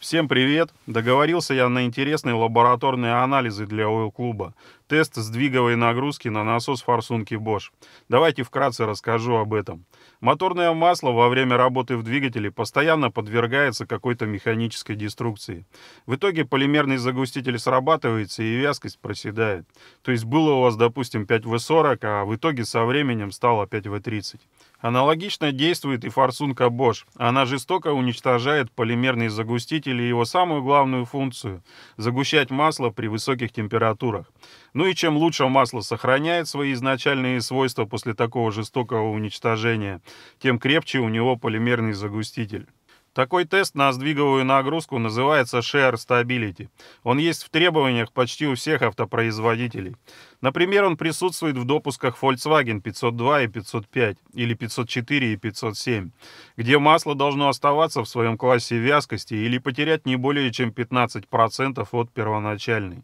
Всем привет! Договорился я на интересные лабораторные анализы для ойл-клуба. Тест сдвиговой нагрузки на насос форсунки Bosch. Давайте вкратце расскажу об этом. Моторное масло во время работы в двигателе постоянно подвергается какой-то механической деструкции. В итоге полимерный загуститель срабатывается и вязкость проседает. То есть было у вас, допустим, 5В40, а в итоге со временем стало 5В30. Аналогично действует и форсунка Bosch. Она жестоко уничтожает полимерный загуститель и его самую главную функцию – загущать масло при высоких температурах. Ну и чем лучше масло сохраняет свои изначальные свойства после такого жестокого уничтожения, тем крепче у него полимерный загуститель. Такой тест на сдвиговую нагрузку называется Share Stability. Он есть в требованиях почти у всех автопроизводителей. Например, он присутствует в допусках Volkswagen 502 и 505 или 504 и 507, где масло должно оставаться в своем классе вязкости или потерять не более чем 15% от первоначальной.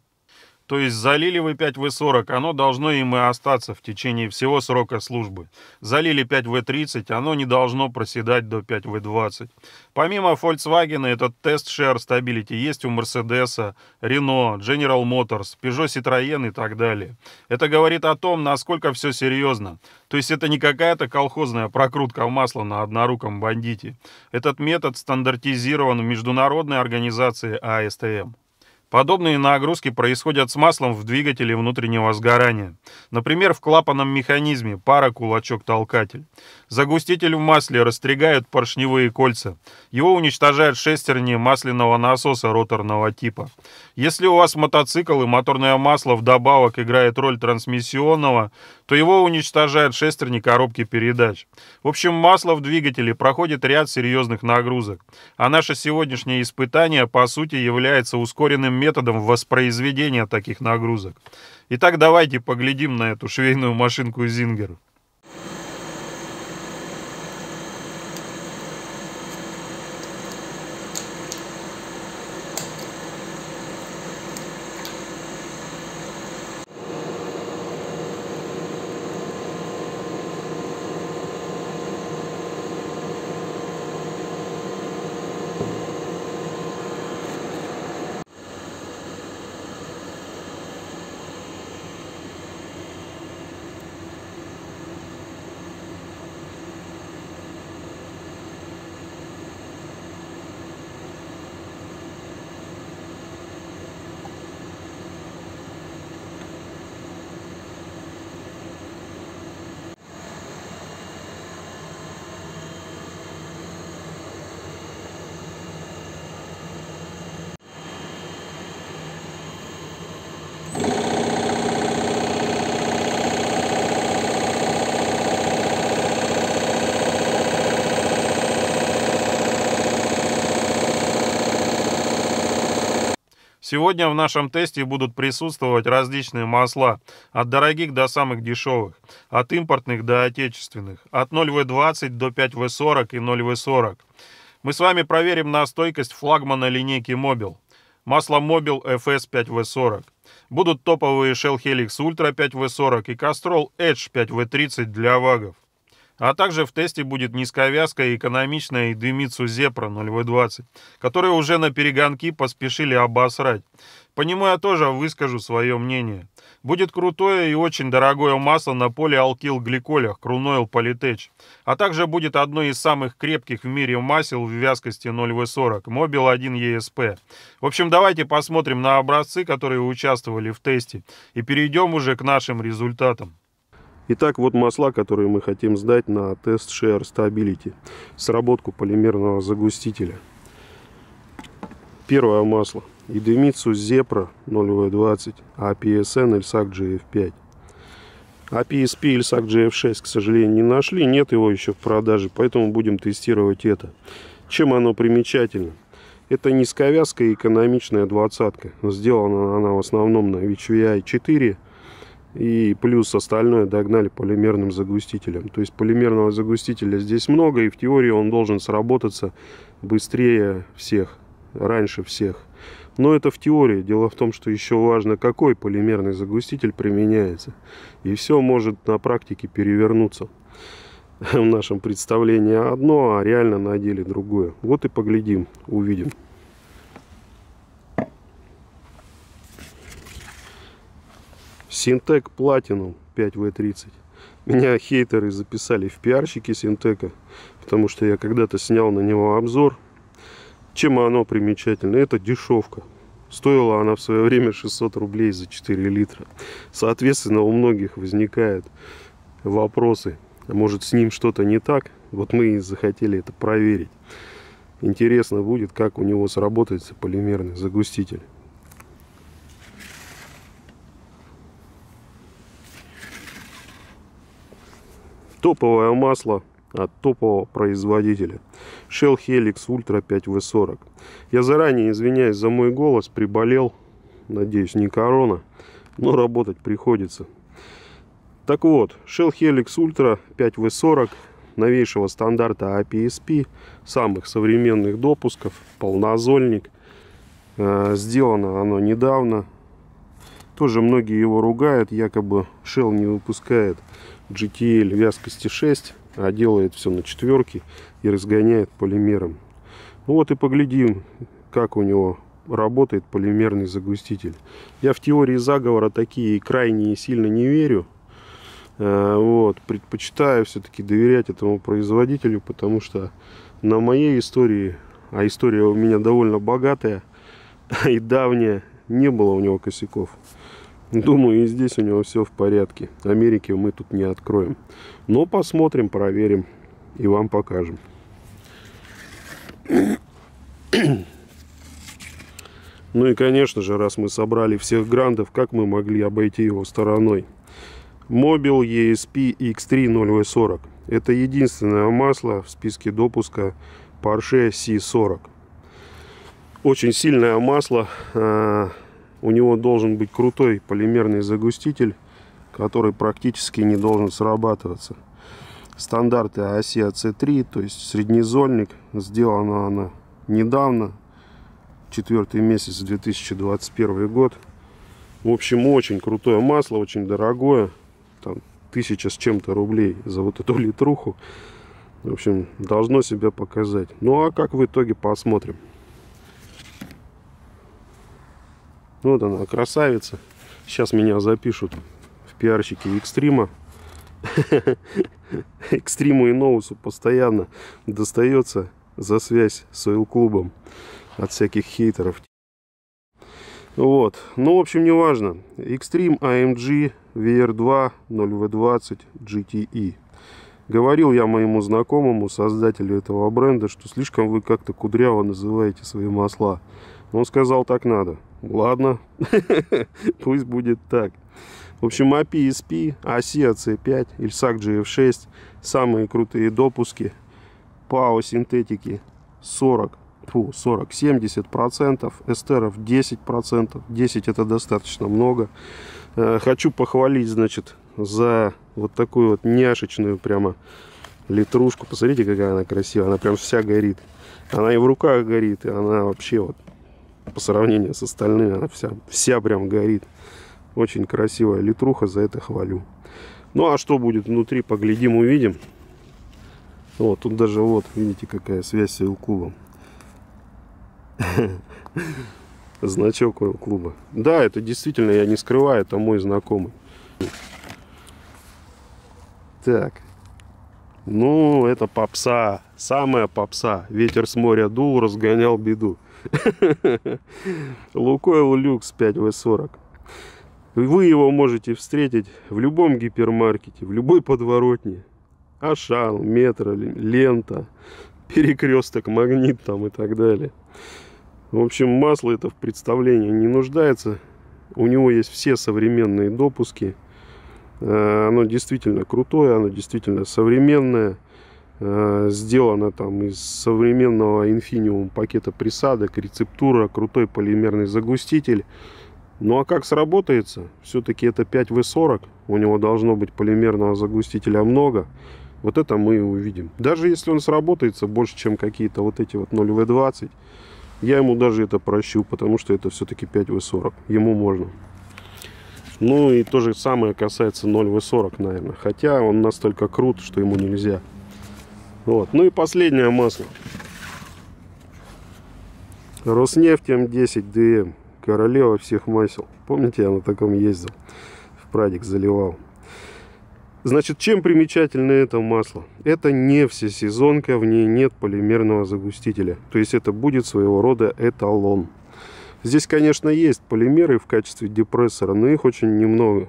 То есть залили вы 5В40, оно должно им и остаться в течение всего срока службы. Залили 5В30, оно не должно проседать до 5В20. Помимо Volkswagen этот тест Share Stability есть у Mercedes, Renault, General Motors, Peugeot Citroën и так далее. Это говорит о том, насколько все серьезно. То есть это не какая-то колхозная прокрутка масла на одноруком бандите. Этот метод стандартизирован в международной организации АСТМ. Подобные нагрузки происходят с маслом в двигателе внутреннего сгорания. Например, в клапанном механизме пара кулачок-толкатель. Загуститель в масле растригает поршневые кольца. Его уничтожают шестерни масляного насоса роторного типа. Если у вас мотоцикл и моторное масло вдобавок играет роль трансмиссионного, то его уничтожают шестерни коробки передач. В общем, масло в двигателе проходит ряд серьезных нагрузок. А наше сегодняшнее испытание, по сути, является ускоренным методом воспроизведения таких нагрузок. Итак, давайте поглядим на эту швейную машинку Зингера. Сегодня в нашем тесте будут присутствовать различные масла, от дорогих до самых дешевых, от импортных до отечественных, от 0В20 до 5В40 и 0В40. Мы с вами проверим на стойкость флагмана линейки Mobil. Масло Mobil FS 5W40. Будут топовые Shell Helix Ultra 5W40 и Castrol Edge 5W30 для вагов. А также в тесте будет низковязкая, экономичная и дымицу Зепра 0В20, которые уже на перегонки поспешили обосрать. По нему я тоже выскажу свое мнение. Будет крутое и очень дорогое масло на полиалкилгликолях, Крунойл Политеч. А также будет одно из самых крепких в мире масел в вязкости 0В40, Мобил 1 ESP. В общем, давайте посмотрим на образцы, которые участвовали в тесте, и перейдем уже к нашим результатам. Итак, вот масла, которые мы хотим сдать на тест Share Stability. Сработку полимерного загустителя. Первое масло. Идемицу Zepra 0.20 v 20 APSN Ilsac GF5. APSP Ilsac GF6, к сожалению, не нашли. Нет его еще в продаже, поэтому будем тестировать это. Чем оно примечательно? Это низковязкая экономичная двадцатка. Сделана она в основном на HVI 4 и плюс остальное догнали полимерным загустителем. То есть полимерного загустителя здесь много, и в теории он должен сработаться быстрее всех, раньше всех. Но это в теории. Дело в том, что еще важно, какой полимерный загуститель применяется. И все может на практике перевернуться. В нашем представлении одно, а реально на деле другое. Вот и поглядим, увидим. Синтек Платинум 5V30. Меня хейтеры записали в пиарщики Синтека, потому что я когда-то снял на него обзор. Чем оно примечательно? Это дешевка. Стоила она в свое время 600 рублей за 4 литра. Соответственно, у многих возникают вопросы. А может, с ним что-то не так? Вот мы и захотели это проверить. Интересно будет, как у него сработается полимерный загуститель. Топовое масло от топового производителя. Shell Helix Ultra 5V40. Я заранее извиняюсь за мой голос, приболел. Надеюсь, не корона, но работать приходится. Так вот, Shell Helix Ultra 5V40 новейшего стандарта APSP, а самых современных допусков, полнозольник. Э, сделано оно недавно, тоже многие его ругают, якобы Shell не выпускает GTL вязкости 6, а делает все на четверке и разгоняет полимером. Ну вот и поглядим, как у него работает полимерный загуститель. Я в теории заговора такие крайние сильно не верю. Э, вот, предпочитаю все-таки доверять этому производителю, потому что на моей истории, а история у меня довольно богатая и давняя, не было у него косяков. Думаю, и здесь у него все в порядке. Америки мы тут не откроем. Но посмотрим, проверим и вам покажем. Ну и, конечно же, раз мы собрали всех грандов, как мы могли обойти его стороной? Mobil ESP X3 0V40. Это единственное масло в списке допуска Porsche C40. Очень сильное масло, а, у него должен быть крутой полимерный загуститель, который практически не должен срабатываться. Стандарты оси а а АЦ3, то есть среднезольник, сделана она недавно, четвертый месяц 2021 год. В общем, очень крутое масло, очень дорогое, там тысяча с чем-то рублей за вот эту литруху. В общем, должно себя показать. Ну а как в итоге посмотрим. Вот она, красавица. Сейчас меня запишут в пиарщике экстрима. Экстриму и Ноусу постоянно достается за связь с ойл-клубом от всяких хейтеров. Вот. Ну, в общем, не важно. Extreme AMG VR2 0V20 GTE. Говорил я моему знакомому, создателю этого бренда, что слишком вы как-то кудряво называете свои масла. Он сказал, так надо. Ладно, пусть будет так. В общем, API SP, ASIA C5, Ilsac GF6, самые крутые допуски, PAO синтетики 40, фу, 40, 70 процентов, эстеров 10 процентов, 10 это достаточно много. Э, хочу похвалить, значит, за вот такую вот няшечную прямо литрушку. Посмотрите, какая она красивая, она прям вся горит. Она и в руках горит, и она вообще вот по сравнению с остальными она вся, вся прям горит. Очень красивая литруха, за это хвалю. Ну а что будет внутри, поглядим, увидим. Вот, тут даже вот, видите, какая связь с Элклубом. Значок Элклуба. Да, это действительно, я не скрываю, это мой знакомый. Так. Ну, это попса. Самая попса. Ветер с моря дул, разгонял беду. Лукойл Люкс 5В40. Вы его можете встретить в любом гипермаркете, в любой подворотне. Ашан, метро, лента, перекресток, магнит там и так далее. В общем, масло это в представлении не нуждается. У него есть все современные допуски. Э, оно действительно крутое, оно действительно современное. Э, сделана там из современного инфиниум пакета присадок, рецептура, крутой полимерный загуститель. Ну а как сработается? Все-таки это 5В40, у него должно быть полимерного загустителя много. Вот это мы и увидим. Даже если он сработается больше, чем какие-то вот эти вот 0В20, я ему даже это прощу, потому что это все-таки 5В40, ему можно. Ну и то же самое касается 0В40, наверное. Хотя он настолько крут, что ему нельзя. Вот. Ну и последнее масло. Роснефть М10 ДМ. Королева всех масел. Помните, я на таком ездил? В прадик заливал. Значит, чем примечательно это масло? Это не всесезонка, в ней нет полимерного загустителя. То есть это будет своего рода эталон. Здесь, конечно, есть полимеры в качестве депрессора, но их очень немного.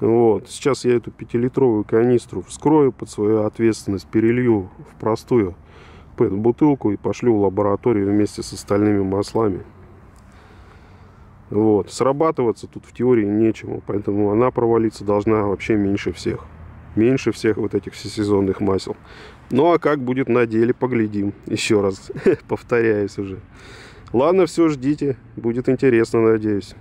Вот. Сейчас я эту пятилитровую канистру вскрою под свою ответственность, перелью в простую пэт-бутылку и пошлю в лабораторию вместе с остальными маслами. Вот. Срабатываться тут в теории нечему, поэтому она провалиться должна вообще меньше всех. Меньше всех вот этих всесезонных масел. Ну а как будет на деле, поглядим. Еще раз повторяюсь уже. Ладно, все, ждите. Будет интересно, надеюсь.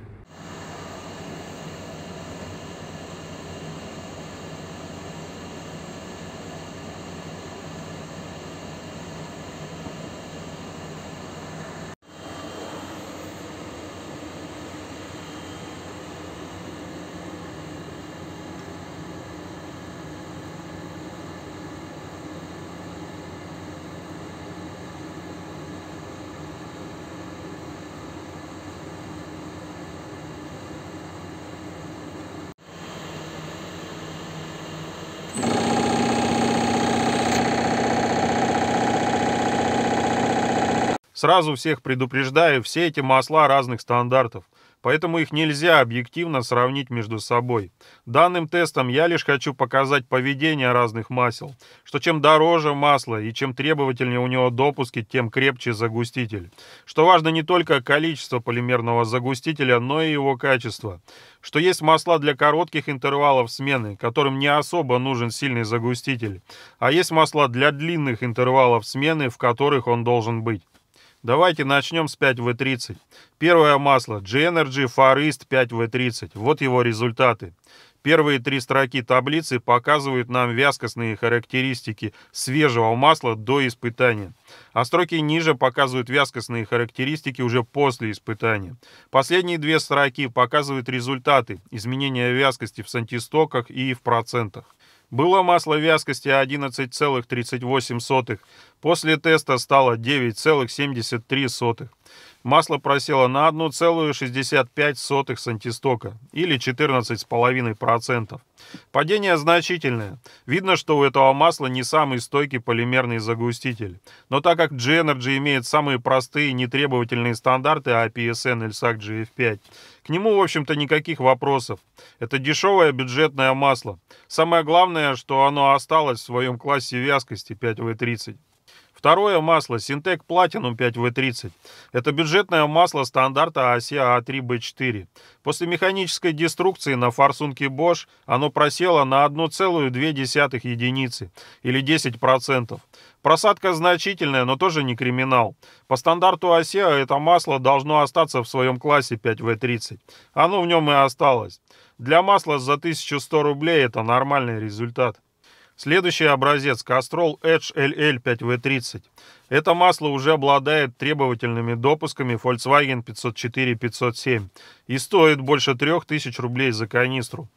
Сразу всех предупреждаю, все эти масла разных стандартов поэтому их нельзя объективно сравнить между собой. Данным тестом я лишь хочу показать поведение разных масел, что чем дороже масло и чем требовательнее у него допуски, тем крепче загуститель. Что важно не только количество полимерного загустителя, но и его качество. Что есть масла для коротких интервалов смены, которым не особо нужен сильный загуститель, а есть масла для длинных интервалов смены, в которых он должен быть. Давайте начнем с 5В30. Первое масло G-Energy Far East 5В30. Вот его результаты. Первые три строки таблицы показывают нам вязкостные характеристики свежего масла до испытания, а строки ниже показывают вязкостные характеристики уже после испытания. Последние две строки показывают результаты изменения вязкости в сантистоках и в процентах. Было масло вязкости 11,38, после теста стало 9,73 масло просело на 1,65 с антистока или 14,5%. Падение значительное. Видно, что у этого масла не самый стойкий полимерный загуститель. Но так как G-Energy имеет самые простые нетребовательные стандарты APSN а LSAC GF5, к нему, в общем-то, никаких вопросов. Это дешевое бюджетное масло. Самое главное, что оно осталось в своем классе вязкости 5W30. Второе масло Синтек Platinum 5W30. Это бюджетное масло стандарта оси а А3Б4. После механической деструкции на форсунке Bosch оно просело на 1,2 единицы или 10%. Просадка значительная, но тоже не криминал. По стандарту ASEA это масло должно остаться в своем классе 5W30. Оно в нем и осталось. Для масла за 1100 рублей это нормальный результат. Следующий образец – Castrol Edge ll 5 w 30 Это масло уже обладает требовательными допусками Volkswagen 504 507 и стоит больше 3000 рублей за канистру.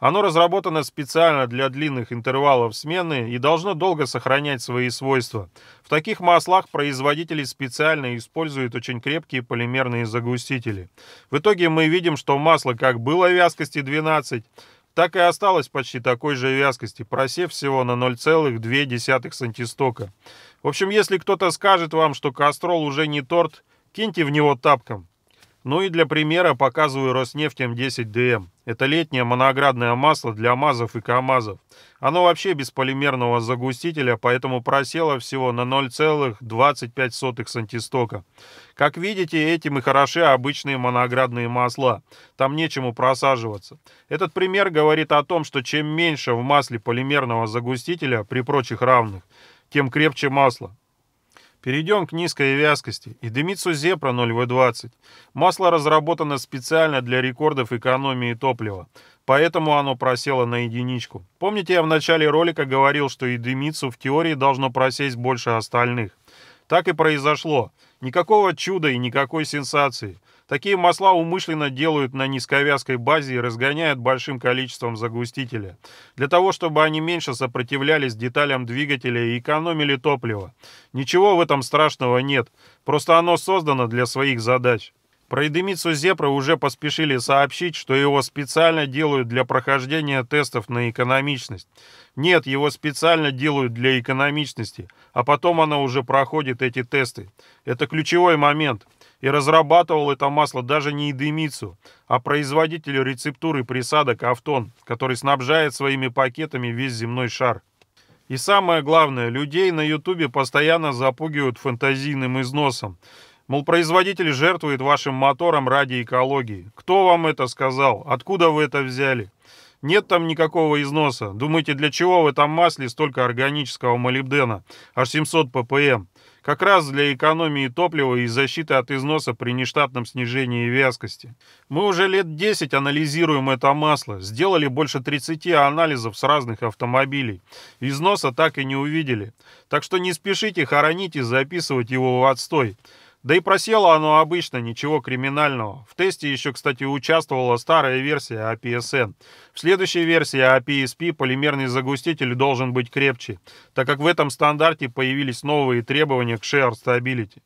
Оно разработано специально для длинных интервалов смены и должно долго сохранять свои свойства. В таких маслах производители специально используют очень крепкие полимерные загустители. В итоге мы видим, что масло как было вязкости 12, так и осталась почти такой же вязкости, просев всего на 0,2 сантистока. В общем, если кто-то скажет вам, что кастрол уже не торт, киньте в него тапком. Ну и для примера показываю Роснефтем 10ДМ. Это летнее моноградное масло для АМАЗов и КАМАЗов. Оно вообще без полимерного загустителя, поэтому просело всего на 0,25 сантистока. Как видите, этим и хороши обычные моноградные масла. Там нечему просаживаться. Этот пример говорит о том, что чем меньше в масле полимерного загустителя при прочих равных, тем крепче масло. Перейдем к низкой вязкости. И Идемицу Зепра 0В20. Масло разработано специально для рекордов экономии топлива, поэтому оно просело на единичку. Помните, я в начале ролика говорил, что и Идемицу в теории должно просесть больше остальных. Так и произошло. Никакого чуда и никакой сенсации. Такие масла умышленно делают на низковязкой базе и разгоняют большим количеством загустителя, для того, чтобы они меньше сопротивлялись деталям двигателя и экономили топливо. Ничего в этом страшного нет, просто оно создано для своих задач. Про Эдемицу Зепра уже поспешили сообщить, что его специально делают для прохождения тестов на экономичность. Нет, его специально делают для экономичности, а потом она уже проходит эти тесты. Это ключевой момент и разрабатывал это масло даже не Идемицу, а производитель рецептуры присадок Автон, который снабжает своими пакетами весь земной шар. И самое главное, людей на Ютубе постоянно запугивают фантазийным износом. Мол, производитель жертвует вашим мотором ради экологии. Кто вам это сказал? Откуда вы это взяли? Нет там никакого износа. Думаете, для чего в этом масле столько органического молибдена? Аж 700 ppm. Как раз для экономии топлива и защиты от износа при нештатном снижении вязкости. Мы уже лет 10 анализируем это масло. Сделали больше 30 анализов с разных автомобилей. Износа так и не увидели. Так что не спешите хоронить и записывать его в отстой. Да и просело оно обычно, ничего криминального. В тесте еще, кстати, участвовала старая версия APSN. В следующей версии APSP полимерный загуститель должен быть крепче, так как в этом стандарте появились новые требования к Share Stability.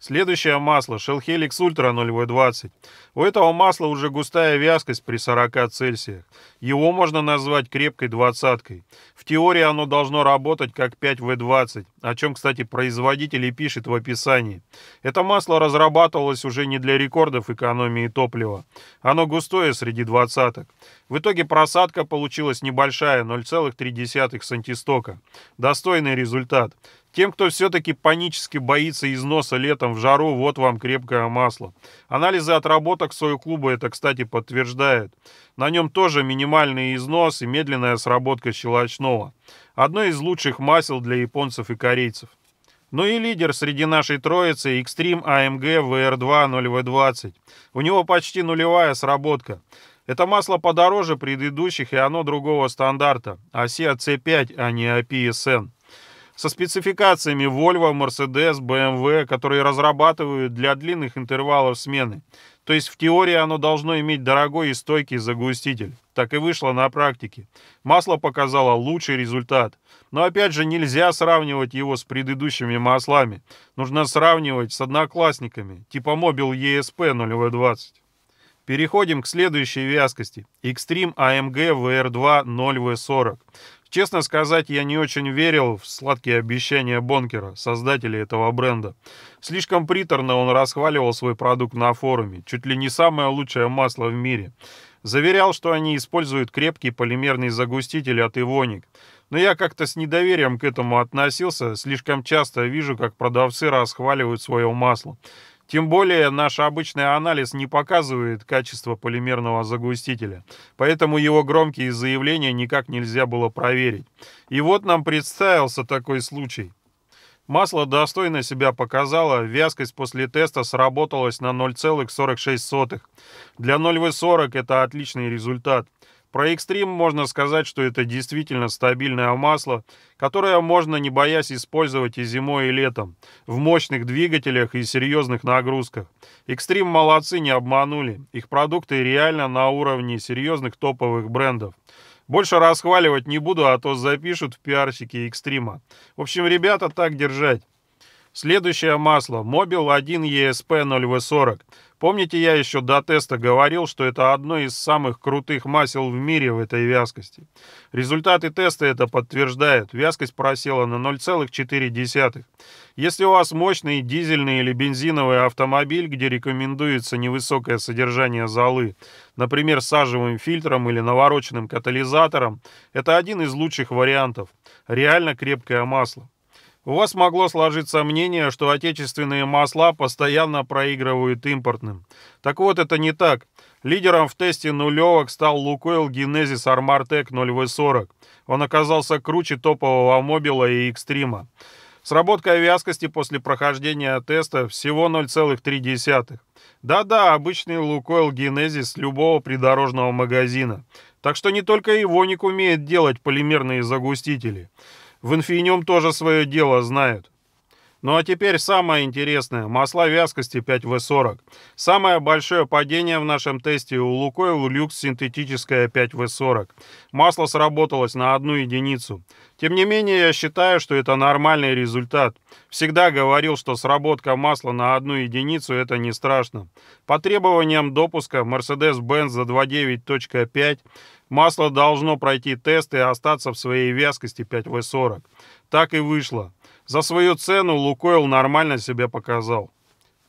Следующее масло Shell Helix Ultra 0.20. У этого масла уже густая вязкость при 40 Цельсиях. Его можно назвать крепкой двадцаткой. В теории оно должно работать как 5В20, о чем, кстати, производитель и пишет в описании. Это масло разрабатывалось уже не для рекордов экономии топлива. Оно густое среди двадцаток. В итоге просадка получилась небольшая, 0,3 с антистока. Достойный результат. Тем, кто все-таки панически боится износа летом в жару, вот вам крепкое масло. Анализы отработок своего клуба это, кстати, подтверждают. На нем тоже минимальный износ и медленная сработка щелочного. Одно из лучших масел для японцев и корейцев. Ну и лидер среди нашей троицы Extreme AMG VR2 0V20. У него почти нулевая сработка. Это масло подороже предыдущих и оно другого стандарта. ASEA а C5, а, а не APSN. А со спецификациями Volvo, Mercedes, BMW, которые разрабатывают для длинных интервалов смены. То есть в теории оно должно иметь дорогой и стойкий загуститель. Так и вышло на практике. Масло показало лучший результат. Но опять же нельзя сравнивать его с предыдущими маслами. Нужно сравнивать с одноклассниками, типа Mobil ESP 0V20. Переходим к следующей вязкости. Extreme AMG VR2 0V40. Честно сказать, я не очень верил в сладкие обещания Бонкера, создателя этого бренда. Слишком приторно он расхваливал свой продукт на форуме, чуть ли не самое лучшее масло в мире. Заверял, что они используют крепкий полимерный загуститель от Ивоник. Но я как-то с недоверием к этому относился, слишком часто вижу, как продавцы расхваливают свое масло. Тем более наш обычный анализ не показывает качество полимерного загустителя, поэтому его громкие заявления никак нельзя было проверить. И вот нам представился такой случай. Масло достойно себя показало, вязкость после теста сработалась на 0,46. Для 0,40 это отличный результат. Про Extreme можно сказать, что это действительно стабильное масло, которое можно не боясь использовать и зимой, и летом, в мощных двигателях и серьезных нагрузках. Extreme молодцы, не обманули. Их продукты реально на уровне серьезных топовых брендов. Больше расхваливать не буду, а то запишут в пиарщики Экстрима. В общем, ребята, так держать. Следующее масло. Mobil 1 ESP 0V40. Помните, я еще до теста говорил, что это одно из самых крутых масел в мире в этой вязкости. Результаты теста это подтверждают. Вязкость просела на 0,4. Если у вас мощный дизельный или бензиновый автомобиль, где рекомендуется невысокое содержание золы, например, сажевым фильтром или навороченным катализатором, это один из лучших вариантов. Реально крепкое масло у вас могло сложиться мнение, что отечественные масла постоянно проигрывают импортным. Так вот, это не так. Лидером в тесте нулевок стал Лукойл Генезис Армартек 0В40. Он оказался круче топового мобила и экстрима. Сработка вязкости после прохождения теста всего 0,3. Да-да, обычный Лукойл Генезис любого придорожного магазина. Так что не только Ивоник умеет делать полимерные загустители. В инфиниум тоже свое дело знают. Ну а теперь самое интересное. Масла вязкости 5В40. Самое большое падение в нашем тесте у Лукойл Люкс синтетическое 5В40. Масло сработалось на одну единицу. Тем не менее, я считаю, что это нормальный результат. Всегда говорил, что сработка масла на одну единицу – это не страшно. По требованиям допуска Mercedes-Benz за 2.9.5 масло должно пройти тест и остаться в своей вязкости 5В40. Так и вышло. За свою цену Лукойл нормально себя показал.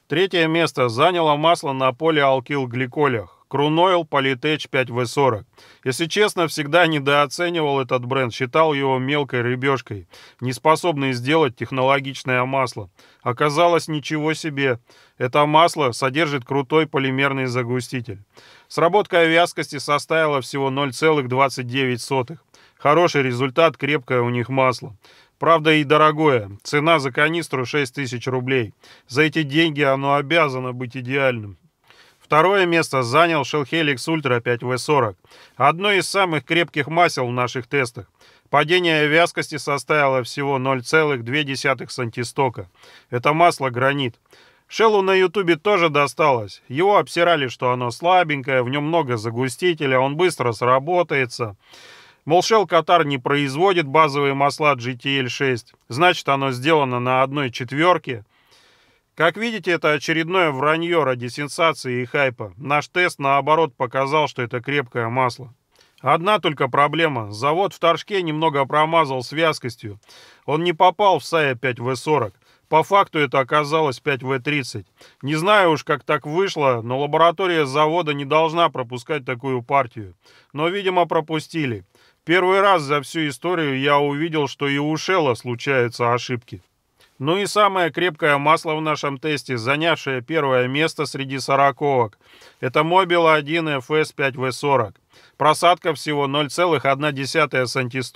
Третье место заняло масло на полиалкилгликолях. Крунойл Политеч 5В40. Если честно, всегда недооценивал этот бренд, считал его мелкой рыбешкой, не способной сделать технологичное масло. Оказалось, ничего себе. Это масло содержит крутой полимерный загуститель. Сработка вязкости составила всего 0,29. Хороший результат, крепкое у них масло. Правда и дорогое. Цена за канистру 6 тысяч рублей. За эти деньги оно обязано быть идеальным. Второе место занял Shell Ultra 5W40. Одно из самых крепких масел в наших тестах. Падение вязкости составило всего 0,2 сантистока. Это масло гранит. Шеллу на ютубе тоже досталось. Его обсирали, что оно слабенькое, в нем много загустителя, он быстро сработается. Мол, Shell Qatar не производит базовые масла GTL 6, значит оно сделано на одной четверке. Как видите, это очередное вранье ради сенсации и хайпа. Наш тест, наоборот, показал, что это крепкое масло. Одна только проблема. Завод в Торжке немного промазал с вязкостью. Он не попал в САЯ 5В40. По факту это оказалось 5В30. Не знаю уж, как так вышло, но лаборатория завода не должна пропускать такую партию. Но, видимо, пропустили. Первый раз за всю историю я увидел, что и у Шелла случаются ошибки. Ну и самое крепкое масло в нашем тесте, занявшее первое место среди сороковок, это Mobile 1 FS5V40. Просадка всего 0,1 с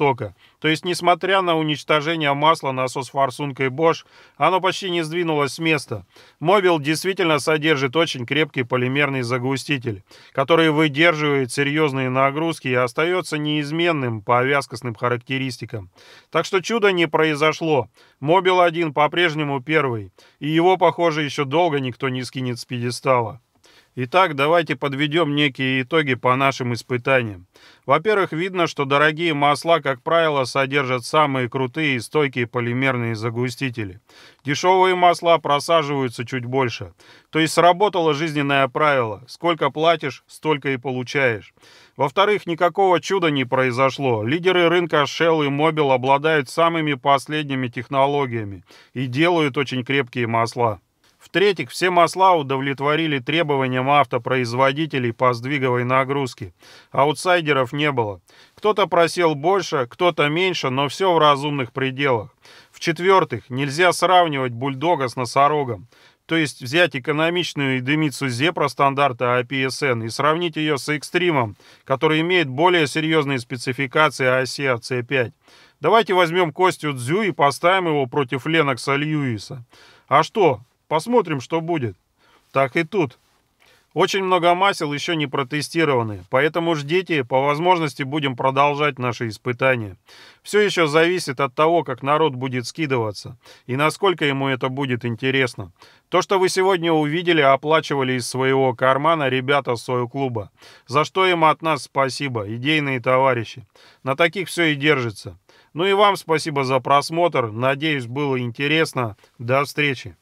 То есть, несмотря на уничтожение масла насос-форсункой Bosch, оно почти не сдвинулось с места. Мобил действительно содержит очень крепкий полимерный загуститель, который выдерживает серьезные нагрузки и остается неизменным по вязкостным характеристикам. Так что чудо не произошло. Мобил 1 по-прежнему первый, и его, похоже, еще долго никто не скинет с пьедестала. Итак, давайте подведем некие итоги по нашим испытаниям. Во-первых, видно, что дорогие масла, как правило, содержат самые крутые и стойкие полимерные загустители. Дешевые масла просаживаются чуть больше. То есть сработало жизненное правило. Сколько платишь, столько и получаешь. Во-вторых, никакого чуда не произошло. Лидеры рынка Shell и Mobil обладают самыми последними технологиями и делают очень крепкие масла. В-третьих, все масла удовлетворили требованиям автопроизводителей по сдвиговой нагрузке. Аутсайдеров не было. Кто-то просел больше, кто-то меньше, но все в разумных пределах. В-четвертых, нельзя сравнивать бульдога с носорогом. То есть взять экономичную дымицу Зепра стандарта APSN а и сравнить ее с экстримом, который имеет более серьезные спецификации оси C5. Давайте возьмем Костю Дзю и поставим его против Ленокса Льюиса. А что, Посмотрим, что будет. Так и тут. Очень много масел еще не протестированы, поэтому ждите, по возможности будем продолжать наши испытания. Все еще зависит от того, как народ будет скидываться и насколько ему это будет интересно. То, что вы сегодня увидели, оплачивали из своего кармана ребята своего клуба, за что им от нас спасибо, идейные товарищи. На таких все и держится. Ну и вам спасибо за просмотр, надеюсь было интересно. До встречи.